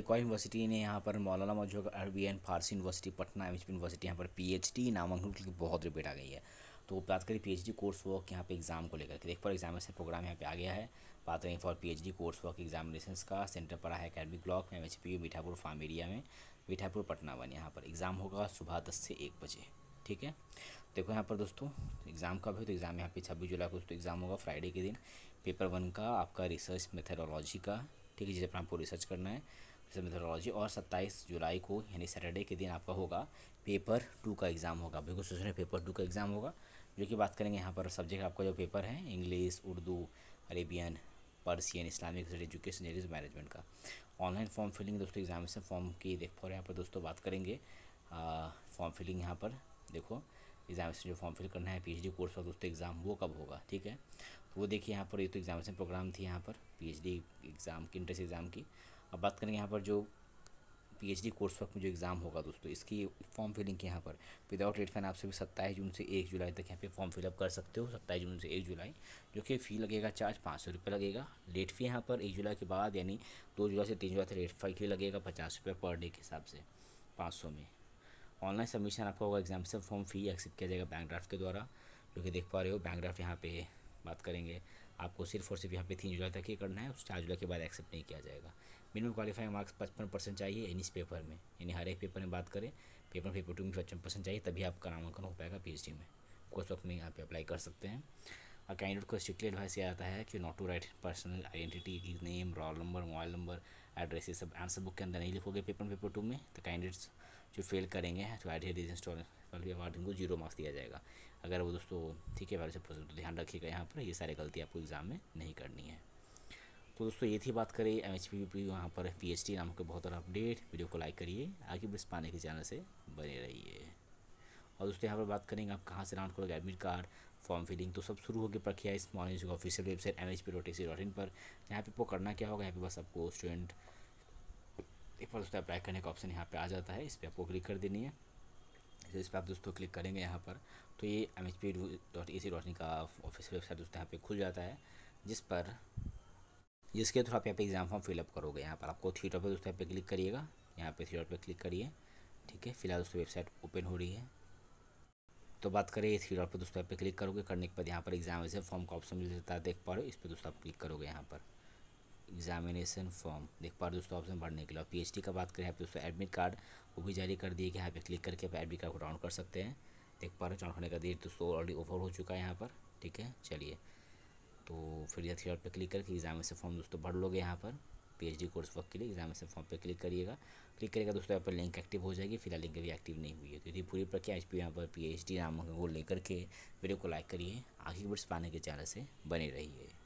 और यूनिवर्सिटी ने यहाँ पर मौलाना मौजूद Arabi and Farsi university Patna M university यहाँ पर डी नामांकन की बहुत रिपीट आ गई है तो बात करें P H D course work यहाँ पे एग्ज़ाम को लेकर के देख फॉर एग्जामिनेशन प्रोग्राम यहाँ पे आ गया है बात करें for P H D course work examination का सेंटर पड़ा है अकेडमिक ब्लॉक में एम मीठापुर फार्म एरिया में मीठापुर पटना वन यहाँ पर एग्ज़ाम होगा सुबह दस से एक बजे ठीक है देखो यहाँ पर दोस्तों एग्ज़ाम कब है तो एग्ज़ाम यहाँ पे छब्बीस जुलाई को दोस्तों एग्ज़ाम होगा फ्राइडे के दिन पेपर वन का आपका रिसर्च मेथडोलॉजी का ठीक है जिसे पर आपको रिसर्च करना है इसमें मेथोडोलॉजी और सत्ताईस जुलाई को यानी सैटरडे के दिन आपका होगा पेपर टू का एग्ज़ाम होगा बिल्कुल सोच रहे पेपर टू का एग्ज़ाम होगा जो कि बात करेंगे यहाँ पर सब्जेक्ट आपका जो पेपर है English Urdu Arabian Persian Islamic education एरिज मैनेजमेंट का ऑनलाइन फॉर्म फिलिंग दोस्तों एग्जामिनेशन फॉर्म की देख पा रहे यहाँ पर दोस्तों बात करेंगे फॉर्म फिलिंग यहाँ पर देखो एग्जामिनेशन जो फॉर्म फिल करना है पीएचडी कोर्स का दोस्तों एग्ज़ाम वो कब होगा ठीक है तो वो देखिए यहाँ पर ये तो एग्जामिनेशन प्रोग्राम थी यहाँ पर पीएचडी एग्ज़ाम की इंट्रेंस एग्ज़ाम की अब बात करेंगे यहाँ पर जो पीएचडी कोर्स वर्क में जो एग्ज़ाम होगा दोस्तों इसकी फॉर्म फिलिंग के यहाँ पर विदाउट रेट फैन आप सभी सत्ताईस जून से एक जुलाई तक यहाँ पे फॉर्म फिलअप कर सकते हो सत्ताईस जून से एक जुलाई जो कि फ़ी लगेगा चार्ज पाँच सौ रुपये लगेगा लेट फी यहाँ पर एक जुलाई के बाद यानी दो जुलाई से तीन जुलाई तक लेट फी लगेगा पचास रुपये पर डे के हिसाब से पाँच सौ में ऑनलाइन सबमिशन आपका होगा एग्जाम से फॉर्म फी एक्सेप्ट किया जाएगा बैंक ड्राफ्ट के द्वारा जो कि देख पा रहे हो बैंक ड्राफ्ट यहाँ पे बात करेंगे आपको सिर्फ और सिर्फ यहाँ पे तीन जुलाई तक ही करना है उस चार जुलाई के बाद एक्सेप्ट नहीं किया जाएगा मिनिमम क्वालिफाइंग मार्क्स पचपन परसेंट चाहिए इस पेपर में यानी हर एक पेपर में बात करें पेपर पेपर टू में पचपन परसेंट चाहिए तभी आपका नामांकन हो पाएगा पी में कोर्स वक्त में यहाँ पे अप्लाई कर सकते हैं और कैंडिडेट को स्ट्रिक्टली एडवाइस किया जाता है कि not to write personal identity name roll number mobile number address ये सब आंसर बुक के अंदर नहीं लिखोगे पेपर पेपर टू में तो कैंडिडेट्स जो फेल करेंगे जो आइडिया रीजन वाली अवार्डिंग को जीरो मार्क्स दिया जाएगा अगर वो दोस्तों ठीक है वैल्यू से प्रोसेस तो ध्यान रखिएगा यहाँ पर ये सारी गलती आपको एग्ज़ाम में नहीं करनी है तो दोस्तों ये थी बात करें एम एच पी पी वहाँ पर पी एच डी नाम के बहुत सारा अपडेट वीडियो को लाइक करिए आगे बस पाने के चैनल से बने रहिए और दोस्तों यहाँ पर बात करेंगे आप कहाँ से डाउनलोड करोगे एडमिट कार्ड फॉर्म फिलिंग तो सब शुरू होगी प्रक्रिया इस morning official website M H P dot A C dot in पर यहाँ पे आपको करना क्या होगा यहाँ पे बस आपको स्टूडेंट एक बार दोस्तों अप्लाई करने का ऑप्शन यहाँ पे आ जाता है इस पर आपको क्लिक कर देनी है इस पर आप दोस्तों क्लिक करेंगे यहाँ पर तो ये M H P dot E C dot in का ऑफिशियल वेबसाइट दोस्तों यहाँ पे खुल जाता है जिस पर जिसके थ्रू आप यहाँ पे एग्ज़ाम फॉर्म फिलअप करोगे यहाँ पर आपको थ्री डॉट पर दोस्तों यहाँ पे क्लिक करिएगा यहाँ पे डॉट पर क्लिक करिए ठीक है फिलहाल दोस्तों वेबसाइट ओपन हो रही है तो बात करें थ्री डॉट पर दोस्तों यहाँ पे क्लिक करोगे करने के बाद यहाँ पर एग्जामिनेशन फॉर्म का ऑप्शन मिल जाता है देख पा रहे हो इस पर दोस्तों आप क्लिक करोगे यहाँ पर एग्जामिनेशन फॉर्म देख पा रहे दोस्तों ऑप्शन भरने के लिए और पीएचडी का बात करें यहाँ पे दोस्तों एडमिट कार्ड वो भी जारी कर दिए कि यहाँ पे क्लिक करके आप एडमिट कार्ड को डाउन कर सकते हैं देख पा रहे हो होने का देर दोस्तों ऑलरेडी ओवर हो चुका है यहाँ पर ठीक है चलिए तो फिर या थ्री पर क्लिक करके एग्जामिनेशन फॉर्म दोस्तों भर लोगे यहाँ पर पी कोर्स वर्क के लिए एग्जामिनेशन फॉर्म पर क्लिक करिएगा क्लिक करेगा दोस्तों यहाँ पर लिंक एक्टिव हो जाएगी फिलहाल लिंक अभी एक्टिव नहीं हुई है तो यदि पूरी प्रक्रिया आज भी यहाँ पर पी एच डी नाम को लेकर के वीडियो को लाइक करिए आगे बढ़ पाने के चैनल से बने रहिए